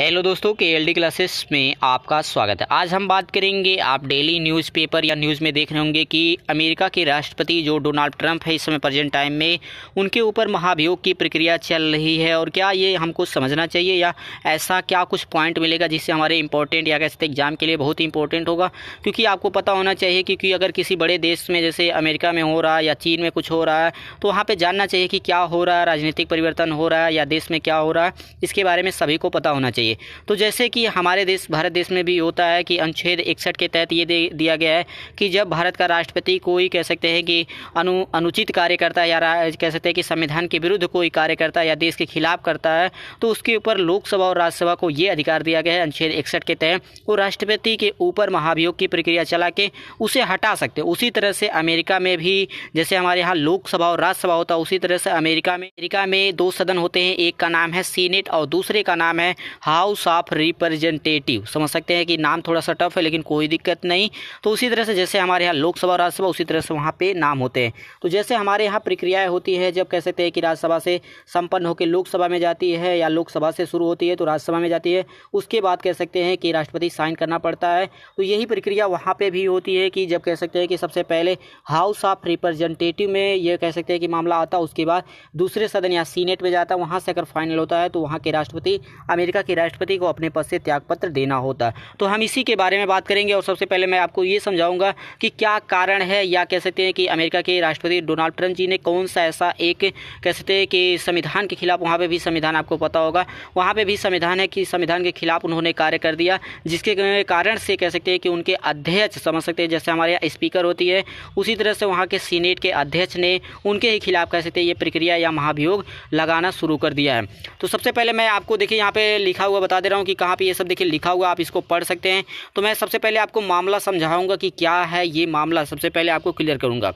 hello दोस्तों के L classes में आपका स्वागत है आज हम बात करेंगे आप डेली न्यूज़पेपर या न्यूज़ में देख रहे होंगे कि अमेरिका के राष्ट्रपति जो डोनाल्ड ट्रंप है इस समय प्रेजेंट टाइम में उनके ऊपर महाभियोग की प्रक्रिया चल रही है और क्या ये हमको समझना चाहिए या ऐसा क्या कुछ पॉइंट मिलेगा जिससे हमारे इंपॉर्टेंट या कैसे एग्जाम के लिए बहुत ही इंपॉर्टेंट होगा क्योंकि आपको पता होना चाहिए क्योंकि अगर किसी बड़े देश में जैसे अमेरिका में हो रहा है या चीन में कुछ हो रहा है तो वहाँ पर जानना चाहिए कि क्या हो रहा है राजनीतिक परिवर्तन हो रहा है या देश में क्या हो रहा है इसके बारे में सभी को पता होना चाहिए चाहिए तो जैसे कि हमारे देश भारत देश में भी होता है कि अनुच्छेद इकसठ के तहत ये दिया गया है कि जब भारत का राष्ट्रपति कोई कह सकते हैं कि अनु अनुचित कार्य करता है या कह सकते हैं कि संविधान के विरुद्ध कोई कार्य करता है या देश के खिलाफ करता है तो उसके ऊपर लोकसभा और राज्यसभा को ये अधिकार दिया गया है अनुच्छेद इकसठ के तहत वो राष्ट्रपति के ऊपर महाभियोग की प्रक्रिया चला के उसे हटा सकते हैं उसी तरह से अमेरिका में भी जैसे हमारे यहाँ लोकसभा और राज्यसभा होता है उसी तरह से अमेरिका में अमेरिका में दो सदन होते हैं एक का नाम है सीनेट और दूसरे का नाम है हाउस हाउस ऑफ रिप्रेजेंटेटिव समझ सकते हैं कि नाम थोड़ा सा टफ है लेकिन कोई दिक्कत नहीं तो उसी तरह से जैसे हमारे यहाँ लोकसभा राज्यसभा उसी तरह से वहाँ पे नाम होते हैं तो जैसे हमारे यहाँ प्रक्रियाएं होती है जब कह सकते हैं कि राज्यसभा से संपन्न होकर लोकसभा में जाती है या लोकसभा से शुरू होती है तो राज्यसभा में जाती है उसके बाद कह सकते हैं कि राष्ट्रपति साइन करना पड़ता है तो यही प्रक्रिया वहाँ पर भी होती है कि जब कह सकते हैं कि सबसे पहले हाउस ऑफ रिप्रेजेंटेटिव में यह कह सकते हैं कि मामला आता उसके बाद दूसरे सदन या सीनेट में जाता है वहाँ से अगर फाइनल होता है तो वहाँ के राष्ट्रपति अमेरिका के राष्ट्रपति को अपने पद से त्यागपत्र देना होता है तो हम इसी के बारे में बात करेंगे और सबसे पहले मैं आपको ये समझाऊंगा कि क्या कारण है या कह सकते हैं कि अमेरिका के राष्ट्रपति डोनाल्ड ट्रंप जी ने कौन सा ऐसा एक कह सकते हैं कि संविधान के खिलाफ वहाँ पर भी संविधान आपको पता होगा वहाँ पर भी संविधान है कि संविधान के खिलाफ उन्होंने कार्य कर दिया जिसके कारण से कह सकते हैं कि उनके अध्यक्ष समझ सकते हैं जैसे हमारे यहाँ स्पीकर होती है उसी तरह से वहाँ के सीनेट के अध्यक्ष ने उनके ही खिलाफ कह सकते हैं ये प्रक्रिया या महाभियोग लगाना शुरू कर दिया है तो सबसे पहले मैं आपको देखिए यहाँ पे लिखा हुआ हुआ बता दे रहा हूँ कि कहाँ पे ये सब देखिए लिखा हुआ आप इसको पढ़ सकते हैं तो मैं सबसे पहले आपको मामला समझाऊंगा कि क्या है ये मामला सबसे पहले आपको क्लियर करूँगा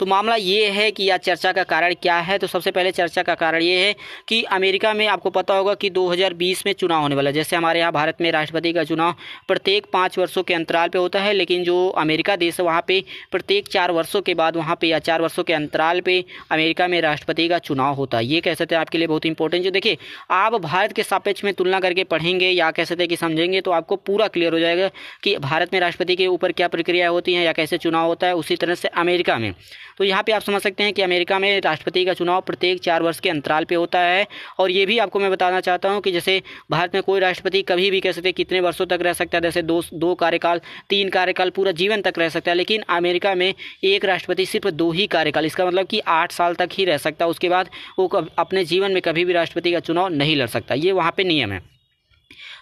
तो मामला ये है कि यह चर्चा का कारण क्या है तो सबसे पहले चर्चा का कारण ये है कि अमेरिका में आपको पता होगा कि 2020 में चुनाव होने वाला है जैसे हमारे यहाँ भारत में राष्ट्रपति का चुनाव प्रत्येक पाँच वर्षों के अंतराल पर होता है लेकिन जो अमेरिका देश है वहाँ पर प्रत्येक चार वर्षों के बाद वहाँ पर या चार वर्षों के अंतराल पर अमेरिका में राष्ट्रपति का चुनाव होता है ये कह सकते हैं आपके लिए बहुत इंपॉर्टेंट जो देखिए आप भारत के सापेक्ष में तुलना करके पढ़ेंगे या कह सकते हैं कि समझेंगे तो आपको पूरा क्लियर हो जाएगा कि भारत में राष्ट्रपति के ऊपर क्या प्रक्रिया होती है या कैसे चुनाव होता है उसी तरह से अमेरिका में तो यहाँ पे आप समझ सकते हैं कि अमेरिका में राष्ट्रपति का चुनाव प्रत्येक चार वर्ष के अंतराल पर होता है और ये भी आपको मैं बताना चाहता हूँ कि जैसे भारत में कोई राष्ट्रपति कभी भी कह सकते कितने वर्षों तक रह सकता है जैसे दो दो कार्यकाल तीन कार्यकाल पूरा जीवन तक रह सकता है लेकिन अमेरिका में एक राष्ट्रपति सिर्फ दो ही कार्यकाल इसका मतलब कि आठ साल तक ही रह सकता है उसके बाद वो अपने जीवन में कभी भी राष्ट्रपति का चुनाव नहीं लड़ सकता ये वहाँ पर नियम है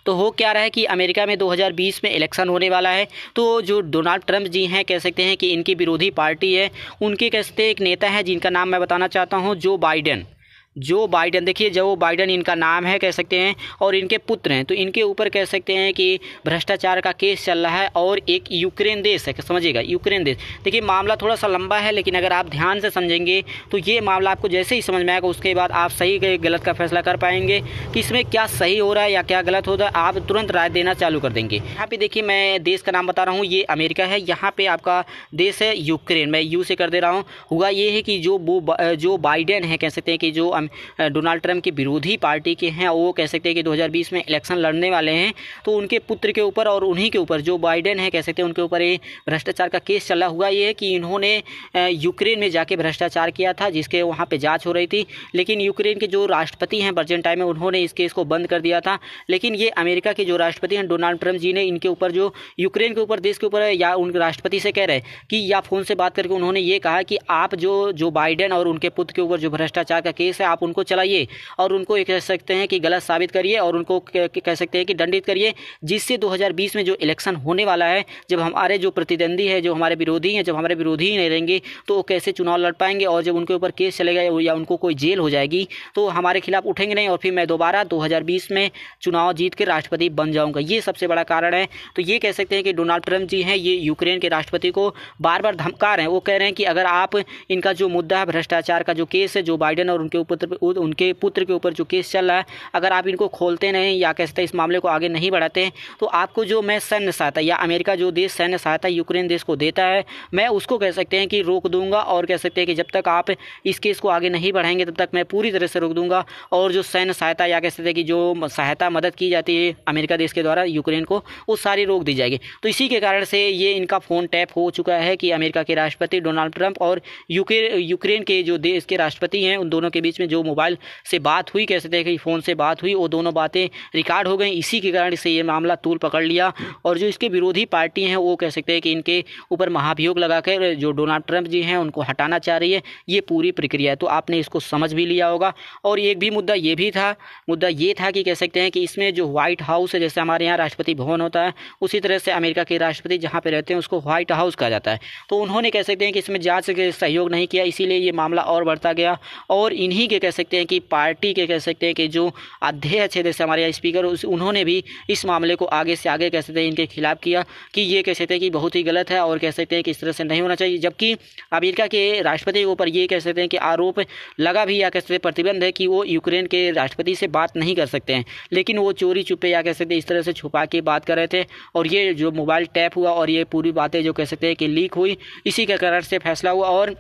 तो हो क्या रहा है कि अमेरिका में 2020 में इलेक्शन होने वाला है तो जो डोनाल्ड ट्रंप जी हैं कह सकते हैं कि इनकी विरोधी पार्टी है उनके कह सकते एक नेता है जिनका नाम मैं बताना चाहता हूँ जो बाइडेन जो बाइडन देखिए जो बाइडन इनका नाम है कह सकते हैं और इनके पुत्र हैं तो इनके ऊपर कह सकते हैं कि भ्रष्टाचार का केस चल रहा है और एक यूक्रेन देश है समझिएगा यूक्रेन देश देखिए मामला थोड़ा सा लंबा है लेकिन अगर आप ध्यान से समझेंगे तो ये मामला आपको जैसे ही समझ में आएगा उसके बाद आप सही गलत का फैसला कर पाएंगे कि इसमें क्या सही हो रहा है या क्या गलत हो रहा है आप तुरंत राय देना चालू कर देंगे यहाँ पे देखिए मैं देश का नाम बता रहा हूँ ये अमेरिका है यहाँ पर आपका देश है यूक्रेन मैं यू से कर दे रहा हूँ हुआ ये है कि जो वो जो बाइडन है कह सकते हैं कि जो डोनाल्ड ट्रंप की विरोधी पार्टी के हैं वो कह सकते हैं कि 2020 में इलेक्शन लड़ने वाले हैं तो उनके पुत्र के ऊपर और उन्हीं के ऊपर जो बाइडेन है कह सकते हैं उनके ऊपर ये भ्रष्टाचार का केस चला हुआ ये है कि इन्होंने यूक्रेन में जाके भ्रष्टाचार किया था जिसके वहाँ पर जाँच हो रही थी लेकिन यूक्रेन के जो राष्ट्रपति हैं अर्जेंटाइन में उन्होंने इस केस को बंद कर दिया था लेकिन ये अमेरिका के जो राष्ट्रपति हैं डोनाल्ड ट्रंप जी ने इनके ऊपर जो यूक्रेन के ऊपर देश के ऊपर या उन राष्ट्रपति से कह रहे कि या फ़ोन से बात करके उन्होंने ये कहा कि आप जो जो बाइडेन और उनके पुत्र के ऊपर जो भ्रष्टाचार का केस है आप आप उनको चलाइए और उनको कह सकते हैं कि गलत साबित करिए और उनको कह सकते हैं कि दंडित करिए जिससे 2020 में जो इलेक्शन होने वाला है जब हमारे जो प्रतिद्वंदी है जो हमारे विरोधी हैं जब हमारे विरोधी ही नहीं रहेंगे तो वो कैसे चुनाव लड़ पाएंगे और जब उनके ऊपर केस चलेगा या उनको कोई जेल हो जाएगी तो हमारे खिलाफ उठेंगे नहीं और फिर मैं दोबारा बीस में चुनाव जीत के राष्ट्रपति बन जाऊंगा ये सबसे बड़ा कारण है तो ये कह सकते हैं कि डोनाल्ड ट्रंप जी हैं ये यूक्रेन के राष्ट्रपति को बार बार धमका रहे हैं वो कह रहे हैं कि अगर आप इनका जो मुद्दा है भ्रष्टाचार का जो केस है जो बाइडन और उनके ऊपर पुत्र उनके पुत्र के ऊपर जो केस चल रहा है अगर आप इनको खोलते नहीं या कहते इस मामले को आगे नहीं बढ़ाते हैं तो आपको जो मैं सैन्य सहायता या अमेरिका जो देश सैन्य सहायता यूक्रेन देश को देता है मैं उसको कह सकते हैं कि रोक दूंगा और कह सकते हैं कि जब तक आप इस केस को आगे नहीं बढ़ाएंगे तब तक मैं पूरी तरह से रोक दूंगा और जो सैन्य सहायता या कह सकते हैं कि जो सहायता मदद की जाती है अमेरिका देश के द्वारा यूक्रेन को वो सारी रोक दी जाएगी तो इसी के कारण से ये इनका फ़ोन टैप हो चुका है कि अमेरिका के राष्ट्रपति डोनाल्ड ट्रंप और यूक्रेन के जो देश के राष्ट्रपति हैं उन दोनों के बीच में जो मोबाइल से बात हुई कह सकते हैं कि फ़ोन से बात हुई वो दोनों बातें रिकॉर्ड हो गई इसी के कारण से ये मामला तूल पकड़ लिया और जो इसके विरोधी पार्टी हैं वो कह सकते हैं कि इनके ऊपर महाभियोग लगाकर जो डोनाल्ड ट्रंप जी हैं उनको हटाना चाह रही है ये पूरी प्रक्रिया है तो आपने इसको समझ भी लिया होगा और एक भी मुद्दा ये भी था मुद्दा ये था कि कह सकते हैं कि इसमें जो व्हाइट हाउस है जैसे हमारे यहाँ राष्ट्रपति भवन होता है उसी तरह से अमेरिका के राष्ट्रपति जहाँ पर रहते हैं उसको व्हाइट हाउस कहा जाता है तो उन्होंने कह सकते हैं कि इसमें जाँच सहयोग नहीं किया इसीलिए ये मामला और बढ़ता गया और इन्हीं के कह सकते हैं कि पार्टी के कह सकते हैं कि जो अध्यक्ष है जैसे हमारे स्पीकर उस उन्होंने भी इस मामले को आगे से आगे कह सकते हैं इनके खिलाफ किया कि ये कह सकते हैं कि बहुत ही गलत है और कह सकते हैं कि इस तरह से नहीं होना चाहिए जबकि अमेरिका के राष्ट्रपति के ऊपर ये कह सकते हैं कि आरोप लगा भी या कह सकते प्रतिबंध है कि वो यूक्रेन के राष्ट्रपति से बात नहीं कर सकते हैं लेकिन वो चोरी छुपे या कह सकते इस तरह से छुपा के बात कर रहे थे और ये जो मोबाइल टैप हुआ और ये पूरी बातें जो कह सकते हैं कि लीक हुई इसी के कारण से फैसला हुआ और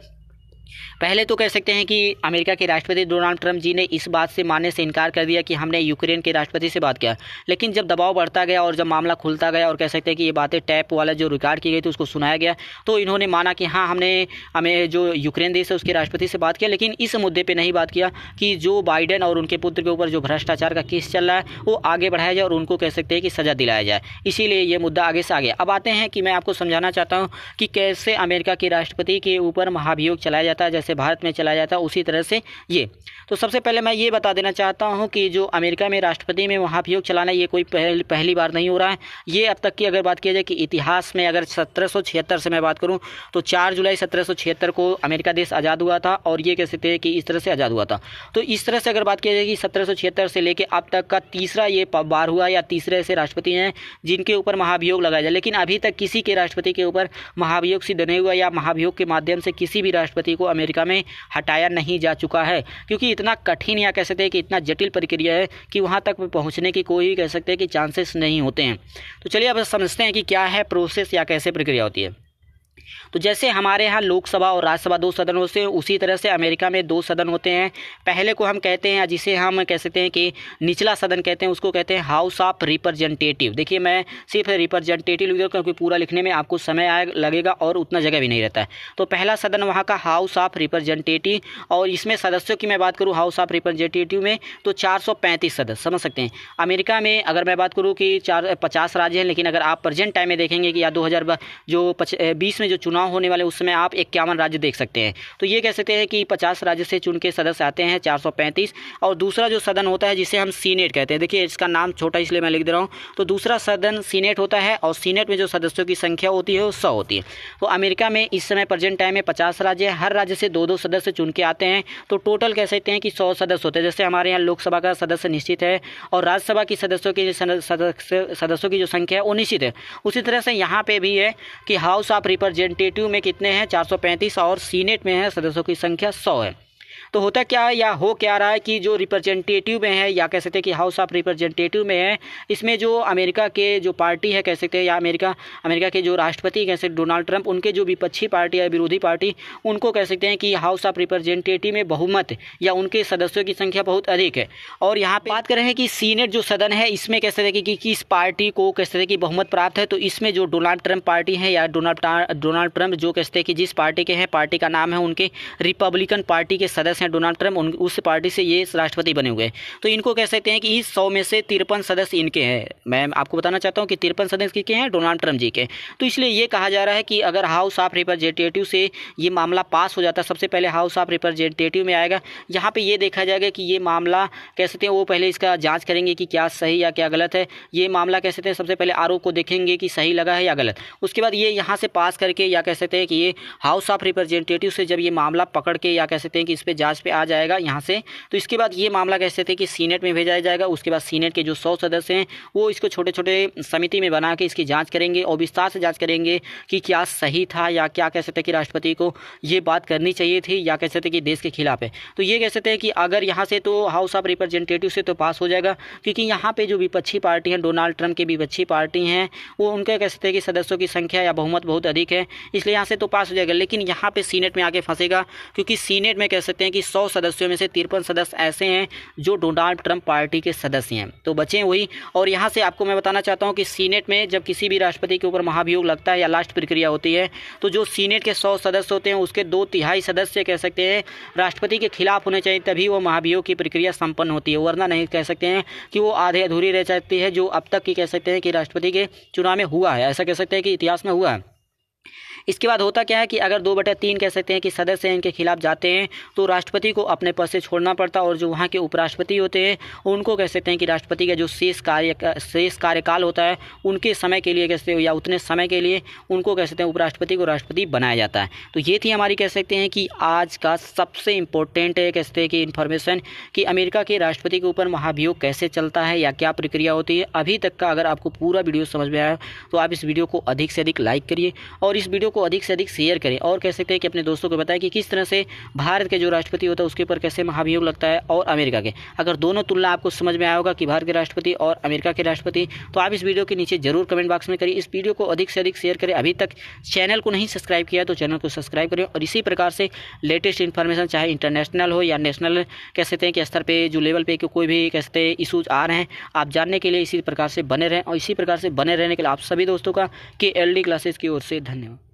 पहले तो कह सकते हैं कि अमेरिका के राष्ट्रपति डोनाल्ड ट्रंप जी ने इस बात से मानने से इनकार कर दिया कि हमने यूक्रेन के राष्ट्रपति से बात किया लेकिन जब दबाव बढ़ता गया और जब मामला खुलता गया और कह सकते हैं कि ये बातें टैप वाला जो रिकॉर्ड की गई थी उसको सुनाया गया तो इन्होंने माना कि हाँ हमने हमें जो यूक्रेन देश है उसके राष्ट्रपति से बात किया लेकिन इस मुद्दे पर नहीं बात किया कि जो बाइडन और उनके पुत्र के ऊपर जो भ्रष्टाचार का केस चल रहा है वो आगे बढ़ाया जाए और उनको कह सकते हैं कि सज़ा दिलाया जाए इसीलिए ये मुद्दा आगे से आगे अब आते हैं कि मैं आपको समझाना चाहता हूँ कि कैसे अमेरिका के राष्ट्रपति के ऊपर महाभियोग चलाया जाता जाता है जैसे भारत में चलाया जाता है उसी तरह से ये तो सबसे पहले मैं ये बता देना चाहता हूँ कि जो अमेरिका में राष्ट्रपति में महाभियोग चलाना ये कोई पहल, पहली बार नहीं हो रहा है ये अब तक की अगर बात किया जाए कि इतिहास में अगर सत्रह से मैं बात करूँ तो चार जुलाई सत्रह को अमेरिका देश आज़ाद हुआ था और ये कह सकते हैं कि इस तरह से आज़ाद हुआ था तो इस तरह से अगर बात किया जाए कि सत्रह से लेकर अब तक का तीसरा ये बार हुआ या तीसरे ऐसे राष्ट्रपति हैं जिनके ऊपर महाभियोग लगाया जाए लेकिन अभी तक किसी के राष्ट्रपति के ऊपर महाभियोग सिद्ध नहीं हुआ या महाभियोग के माध्यम से किसी भी राष्ट्रपति को अमेरिका में हटाया नहीं जा चुका है क्योंकि इतना कठिन या कह सकते हैं कि इतना जटिल प्रक्रिया है कि वहाँ तक पहुँचने की कोई कह सकते हैं कि चांसेस नहीं होते हैं तो चलिए अब समझते हैं कि क्या है प्रोसेस या कैसे प्रक्रिया होती है तो जैसे हमारे यहाँ लोकसभा और राज्यसभा दो सदन होते हैं उसी तरह से अमेरिका में दो सदन होते हैं पहले को हम कहते हैं जिसे हम कह सकते हैं कि निचला सदन कहते हैं उसको कहते हैं हाउस ऑफ रिप्रेजेंटेटिव देखिए मैं सिर्फ रिप्रेजेंटेटिव लिख क्योंकि पूरा लिखने में आपको समय लगेगा और उतना जगह भी नहीं रहता है तो पहला सदन वहाँ का हाउस ऑफ रिप्रेजेंटेटिव और इसमें सदस्यों की मैं बात करूँ हाउस ऑफ रिप्रेजेंटेटिव में तो चार सदस्य समझ सकते हैं अमेरिका में अगर मैं बात करूँ कि चार पचास राज्य हैं लेकिन अगर आप प्रजेंट टाइम में देखेंगे कि या दो जो बीस में जो चुनाव होने वाले उसमें आप इक्यावन राज्य देख सकते हैं तो ये कह सकते हैं कि पचास राज्य से चुन के सदस्य आते हैं चार और दूसरा जो सदन होता है जिसे हम सीनेट कहते हैं देखिए इसका नाम छोटा इसलिए मैं लिख दे रहा हूँ तो दूसरा सदन सीनेट होता है और सीनेट में जो सदस्यों की संख्या होती है वो सौ होती है तो अमेरिका में इस समय प्रेजेंट टाइम में पचास राज्य हर राज्य से दो दो सदस्य चुन के आते हैं तो टोटल कह सकते हैं कि सौ सदस्य होते हैं जैसे हमारे यहाँ लोकसभा का सदस्य निश्चित है और राज्यसभा की सदस्यों की सदस्य सदस्यों की जो संख्या है वो निश्चित है उसी तरह से यहाँ पे भी है कि हाउस ऑफ रिप्रेजेंट रिप्रेजेंटेटिव में कितने हैं 435 और सीनेट में है सदस्यों की संख्या 100 है तो होता क्या है या हो क्या रहा है कि जो रिप्रेजेंटेटिव में है या कह सकते हैं कि हाउस ऑफ रिप्रेजेंटेटिव में है इसमें जो अमेरिका के जो पार्टी है कह सकते हैं या अमेरिका अमेरिका के जो राष्ट्रपति कह सकते डोनाल्ड ट्रंप उनके जो विपक्षी पार्टी है विरोधी पार्टी उनको कह सकते हैं कि हाउस ऑफ रिप्रेजेंटेटिव में बहुमत या उनके सदस्यों की संख्या बहुत अधिक है और यहाँ पर बात कर रहे हैं कि सीनेट जो सदन है इसमें कह सकते हैं कि किस पार्टी को कह सकते हैं कि बहुमत प्राप्त है तो इसमें जो डोनाल्ड ट्रंप पार्टी है या डोनाल्ड डोनाल्ड ट्रंप जो कह सकते हैं कि जिस पार्टी के हैं पार्टी का नाम है उनके रिपब्लिकन पार्टी के सदस्य अध्यक्ष हैं डोनाल्ड ट्रंप उन उस पार्टी से ये राष्ट्रपति बने हुए हैं तो इनको कह सकते हैं कि इस सौ में से तिरपन सदस्य इनके हैं मैं आपको बताना चाहता हूँ कि तिरपन सदस्य किसके हैं डोनाल्ड ट्रंप जी के तो इसलिए ये कहा जा रहा है कि अगर हाउस ऑफ रिप्रेजेंटेटिव से ये मामला पास हो जाता है सबसे पहले हाउस ऑफ रिप्रेजेंटेटिव में आएगा यहाँ पर ये देखा जाएगा कि ये मामला कह सकते हैं वो पहले इसका जाँच करेंगे कि क्या सही या क्या गलत है ये मामला कह सकते हैं सबसे पहले आरोप को देखेंगे कि सही लगा है या गलत उसके बाद ये यहाँ से पास करके या कह सकते हैं कि ये हाउस ऑफ रिप्रेजेंटेटिव से जब ये मामला पकड़ के या कह सकते हैं कि इस पर जांच पे आ जाएगा यहाँ से तो इसके बाद ये मामला कैसे थे कि सीनेट में भेजा जाएगा उसके बाद सीनेट के जो सौ सदस्य हैं वो इसको छोटे छोटे समिति में बना के इसकी जाँच करेंगे और विस्तार से जाँच करेंगे कि क्या सही था या क्या कह सकते कि राष्ट्रपति को ये बात करनी चाहिए थी या कह सकते कि देश के खिलाफ है तो ये कह सकते हैं कि अगर यहाँ से तो हाउस ऑफ रिप्रेजेंटेटिव से तो पास हो जाएगा क्योंकि यहाँ पे जो विपक्षी पार्टी हैं डोनाल्ड ट्रंप की विपक्षी पार्टी हैं वो उनका कह सकते हैं कि सदस्यों की संख्या या बहुमत बहुत अधिक है इसलिए यहाँ से तो पास हो जाएगा लेकिन यहाँ पे सीनेट में आके फंसेगा क्योंकि सीनेट में कह सकते हैं कि कि सौ सदस्यों में से तिरपन सदस्य ऐसे हैं जो डोनाल्ड ट्रंप पार्टी के सदस्य हैं तो बचे वही और यहाँ से आपको मैं बताना चाहता हूँ कि सीनेट में जब किसी भी राष्ट्रपति के ऊपर महाभियोग लगता है या लास्ट प्रक्रिया होती है तो जो सीनेट के सौ सदस्य होते हैं उसके दो तिहाई सदस्य कह सकते हैं राष्ट्रपति के खिलाफ होने चाहिए तभी वो महाभियोग की प्रक्रिया संपन्न होती है वरना नहीं कह सकते हैं कि वो आधे अधूरी रह जाती है जो अब तक की कह सकते हैं कि राष्ट्रपति के चुनाव में हुआ है ऐसा कह सकते हैं कि इतिहास में हुआ है इसके बाद होता क्या है कि अगर दो बटे तीन कह सकते हैं कि सदस्य इनके खिलाफ जाते हैं तो राष्ट्रपति को अपने पद से छोड़ना पड़ता और जो वहाँ के उपराष्ट्रपति होते हैं उनको कह सकते हैं कि राष्ट्रपति का जो शेष कार्य शेष कार्यकाल होता है उनके समय के लिए कह सकते हो या उतने समय के लिए उनको कह सकते हैं उपराष्ट्रपति को राष्ट्रपति बनाया जाता है तो ये थी हमारी कह सकते हैं कि आज का सबसे इम्पोर्टेंट है कह सकते हैं कि इन्फॉर्मेशन कि अमेरिका के राष्ट्रपति के ऊपर महाभियोग कैसे चलता है या क्या प्रक्रिया होती है अभी तक का अगर आपको पूरा वीडियो समझ में आया तो आप इस वीडियो को अधिक से अधिक लाइक करिए और इस वीडियो को को अधिक से अधिक शेयर करें और कह सकते हैं कि अपने दोस्तों को बताएं कि किस तरह से भारत के जो राष्ट्रपति होता है उसके ऊपर कैसे महाभियोग लगता है और अमेरिका के अगर दोनों तुलना आपको समझ में आया होगा कि भारत के राष्ट्रपति और अमेरिका के राष्ट्रपति तो आप इस वीडियो के नीचे जरूर कमेंट बॉक्स में करिए इस वीडियो को अधिक से अधिक शेयर करें अभी तक चैनल को नहीं सब्सक्राइब किया तो चैनल को सब्सक्राइब करें और इसी प्रकार से लेटेस्ट इन्फॉर्मेशन चाहे इंटरनेशनल हो या नेशनल कह सकते हैं कि स्तर पर जो लेवल पर कोई भी कह सकते हैं इशूज आ रहे हैं आप जानने के लिए इसी प्रकार से बने रहें और इसी प्रकार से बने रहने के लिए आप सभी दोस्तों का के एल क्लासेस की ओर से धन्यवाद